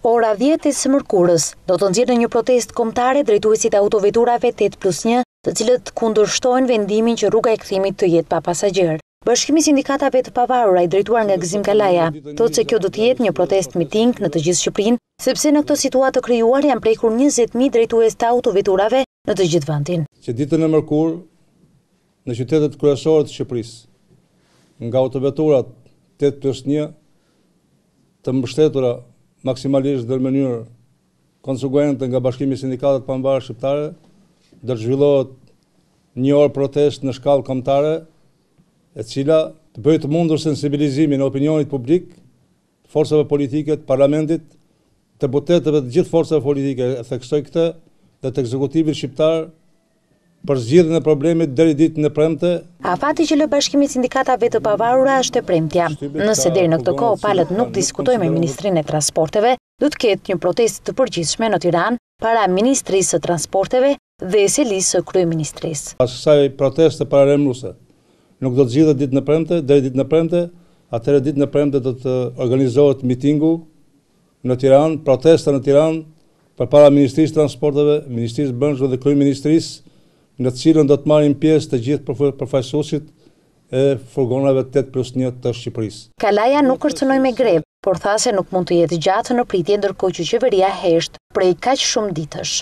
Ora 10 e së mërkurës do të në një protest kombëtare drejtuesit autoveturave 8 plus 1, të cilët kundërshtojnë vendimin që rruga e kthimit të jetë pa pasagjer. Bashkimi i sindikatave të pavarura i drejtuar nga Gzim Kalaja thotë se kjo do të jetë një protest miting në të gjithë Shqipërinë, sepse në këtë situatë të krijuar janë prekur 20.000 drejtues të autoveturave në të gjithë vendin. Që ditën e mërkurë në qytetet kryesore të Shqipërisë, nga autoveturat 8 plus 1 të mbështetura maksimalisht dhe mënyrë konsekuente nga bashkimi sindikatet për shqiptare, dhe të zhvillohet një orë protest në shkallë komtare, e cila të bëjtë mundur sensibilizimin në opinionit publik, forseve politiket, parlamentit, të botetëve të gjithë forseve politike, e theksoj këte dhe të ekzekutivit shqiptarë, për zgjidhjen e problemit deri ditën e premte. Afati që lë bashkimi sindikatave të pavarura është e premtja. Nëse deri në këtë kohë palët nuk diskutojnë me Ministrinë e Transporteve, do të ketë një protest të përgjithshme në Tiranë para Ministrisë së Transporteve dhe Eselis së Kryeministrisë. Pas kësaj proteste paralajmëruese, nuk do të zgjidhet ditën e premte, deri ditën e premte, atëherë ditën e premte do të organizohet mitingu në Tiranë, protesta në Tiranë përpara Ministrisë së Transporteve, Ministrisë së Brendshme dhe Kryeministrisë në cilën do të marrin pjesë të gjithë përfaqësuesit e furgonave 8 plus 1 të Shqipërisë. Kalaja nuk kërcënoi me grevë, por tha se nuk mund të jetë gjatë në pritje ndërkohë që qeveria hesht prej kaq shumë ditësh.